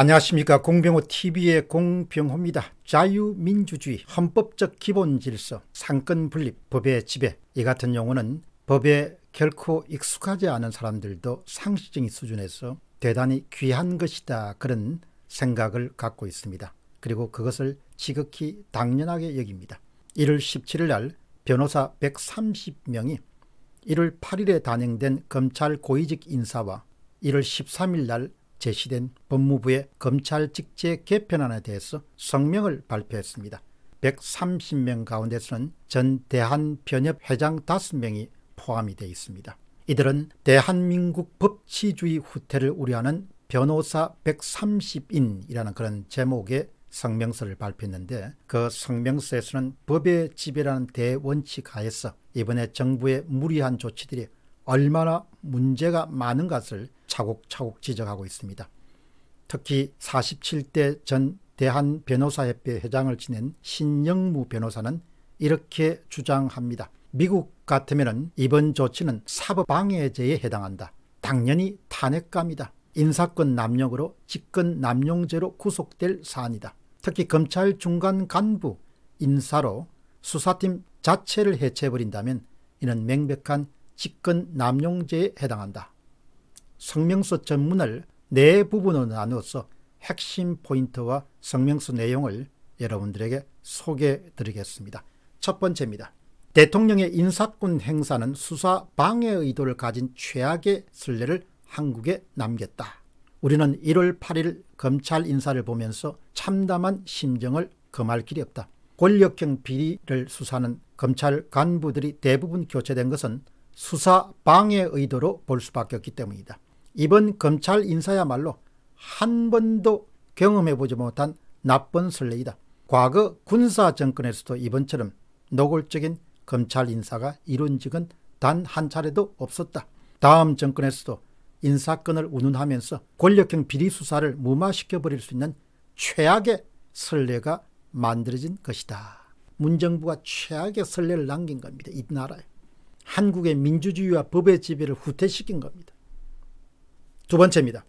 안녕하십니까 공병호 TV의 공병호입니다. 자유민주주의, 헌법적 기본질서, 상권분립, 법의 지배 이 같은 용어는 법에 결코 익숙하지 않은 사람들도 상식적인 수준에서 대단히 귀한 것이다 그런 생각을 갖고 있습니다. 그리고 그것을 지극히 당연하게 여깁니다. 1월 17일 날 변호사 130명이 1월 8일에 단행된 검찰 고위직 인사와 1월 13일 날 제시된 법무부의 검찰 직제 개편안에 대해서 성명을 발표했습니다. 130명 가운데서는 전 대한변협 회장 5명이 포함이 되어 있습니다. 이들은 대한민국 법치주의 후퇴를 우려하는 변호사 130인이라는 그런 제목의 성명서를 발표했는데 그 성명서에서는 법의 지배라는 대원칙 하에서 이번에 정부의 무리한 조치들이 얼마나 문제가 많은 것을 차곡차곡 지적하고 있습니다. 특히 47대 전 대한변호사협회 회장을 지낸 신영무 변호사는 이렇게 주장합니다. 미국 같으면 이번 조치는 사법방해죄에 해당한다. 당연히 탄핵감이다. 인사권 남용으로 직권 남용죄로 구속될 사안이다. 특히 검찰 중간 간부 인사로 수사팀 자체를 해체해버린다면 이는 명백한 직권 남용죄에 해당한다. 성명서 전문을 네 부분으로 나누어서 핵심 포인트와 성명서 내용을 여러분들에게 소개해 드리겠습니다. 첫 번째입니다. 대통령의 인사권 행사는 수사 방해 의도를 가진 최악의 선례를 한국에 남겼다. 우리는 1월 8일 검찰 인사를 보면서 참담한 심정을 금할 길이 없다. 권력형 비리를 수사하는 검찰 간부들이 대부분 교체된 것은 수사 방해 의도로 볼 수밖에 없기 때문이다. 이번 검찰 인사야말로 한 번도 경험해보지 못한 나쁜 설레이다. 과거 군사 정권에서도 이번처럼 노골적인 검찰 인사가 이룬 적은 단 한 차례도 없었다. 다음 정권에서도 인사권을 운운하면서 권력형 비리 수사를 무마시켜버릴 수 있는 최악의 선례가 만들어진 것이다. 문정부가 최악의 선례를 남긴 겁니다. 이 나라에. 한국의 민주주의와 법의 지배를 후퇴시킨 겁니다. 두 번째입니다.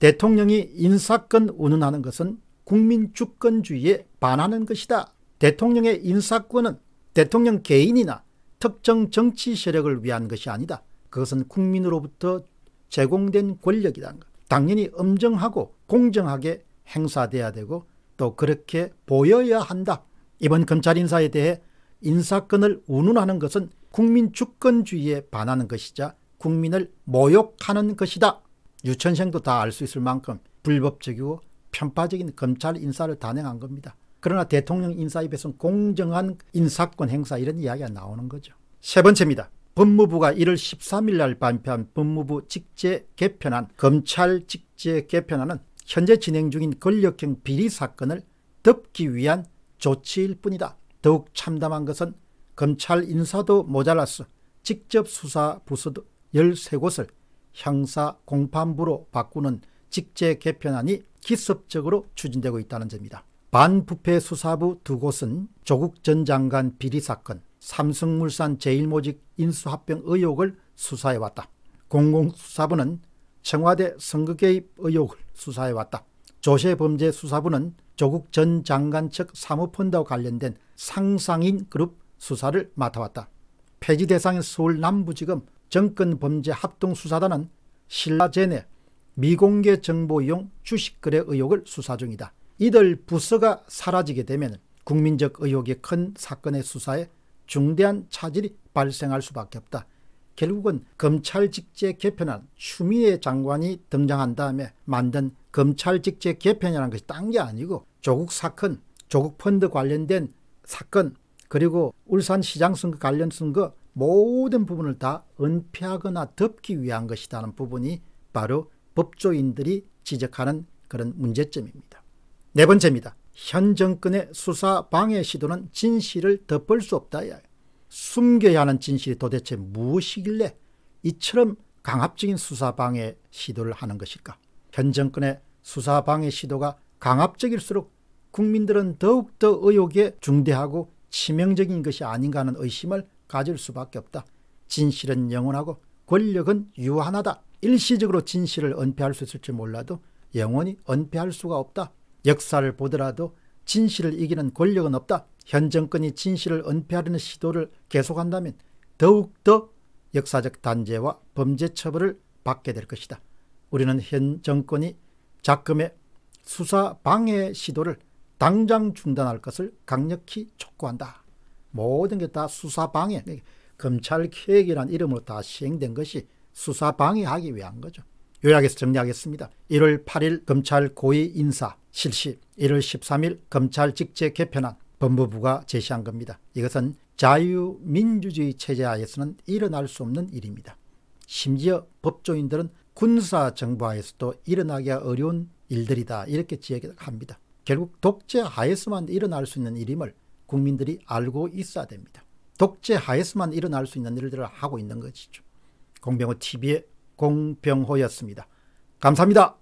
대통령이 인사권 운운하는 것은 국민 주권주의에 반하는 것이다. 대통령의 인사권은 대통령 개인이나 특정 정치 세력을 위한 것이 아니다. 그것은 국민으로부터 제공된 권력이다. 당연히 엄정하고 공정하게 행사돼야 되고 또 그렇게 보여야 한다. 이번 검찰 인사에 대해 인사권을 운운하는 것은 국민 주권주의에 반하는 것이자 국민을 모욕하는 것이다. 유천생도 다 알 수 있을 만큼 불법적이고 편파적인 검찰 인사를 단행한 겁니다. 그러나 대통령 인사입에선 공정한 인사권 행사 이런 이야기가 나오는 거죠. 세 번째입니다. 법무부가 1월 13일 날 발표한 법무부 직제 개편안, 검찰 직제 개편안은 현재 진행 중인 권력형 비리 사건을 덮기 위한 조치일 뿐이다. 더욱 참담한 것은 검찰 인사도 모자라서 직접 수사 부서도, 13곳을 형사 공판부로 바꾸는 직제 개편안이 기습적으로 추진되고 있다는 점이다. 반부패 수사부 두 곳은 조국 전 장관 비리 사건, 삼성물산 제1모직 인수합병 의혹을 수사해왔다. 공공수사부는 청와대 선거개입 의혹을 수사해왔다. 조세범죄수사부는 조국 전 장관 측 사모펀드와 관련된 상상인 그룹 수사를 맡아왔다. 폐지 대상인 서울 남부지검 정권범죄합동수사단은 신라제네 미공개 정보 이용 주식거래 의혹을 수사 중이다. 이들 부서가 사라지게 되면 국민적 의혹이 큰 사건의 수사에 중대한 차질이 발생할 수밖에 없다. 결국은 검찰 직제 개편안 추미애 장관이 등장한 다음에 만든 검찰 직제 개편이라는 것이 딴 게 아니고 조국 사건, 조국 펀드 관련된 사건, 그리고 울산시장 선거 관련 선거 모든 부분을 다 은폐하거나 덮기 위한 것이라는 부분이 바로 법조인들이 지적하는 그런 문제점입니다. 네 번째입니다. 현 정권의 수사 방해 시도는 진실을 덮을 수 없다. 숨겨야 하는 진실이 도대체 무엇이길래 이처럼 강압적인 수사 방해 시도를 하는 것일까? 현 정권의 수사 방해 시도가 강압적일수록 국민들은 더욱더 의혹에 중대하고 치명적인 것이 아닌가 하는 의심을 가질 수밖에 없다. 진실은 영원하고 권력은 유한하다. 일시적으로 진실을 은폐할 수 있을지 몰라도 영원히 은폐할 수가 없다. 역사를 보더라도 진실을 이기는 권력은 없다. 현 정권이 진실을 은폐하려는 시도를 계속한다면 더욱더 역사적 단죄와 범죄 처벌을 받게 될 것이다. 우리는 현 정권이 자금의 수사 방해 시도를 당장 중단할 것을 강력히 촉구한다. 모든 게 다 수사방해, 검찰 개혁이란 이름으로 다 시행된 것이 수사방해하기 위한 거죠. 요약해서 정리하겠습니다. 1월 8일 검찰 고위 인사 실시, 1월 13일 검찰 직제 개편안 법무부가 제시한 겁니다. 이것은 자유민주주의 체제 하에서는 일어날 수 없는 일입니다. 심지어 법조인들은 군사정부하에서도 일어나기가 어려운 일들이다 이렇게 지적합니다. 결국 독재 하에서만 일어날 수 있는 일임을 국민들이 알고 있어야 됩니다. 독재 하에서만 일어날 수 있는 일들을 하고 있는 것이죠. 공병호 TV의 공병호였습니다. 감사합니다.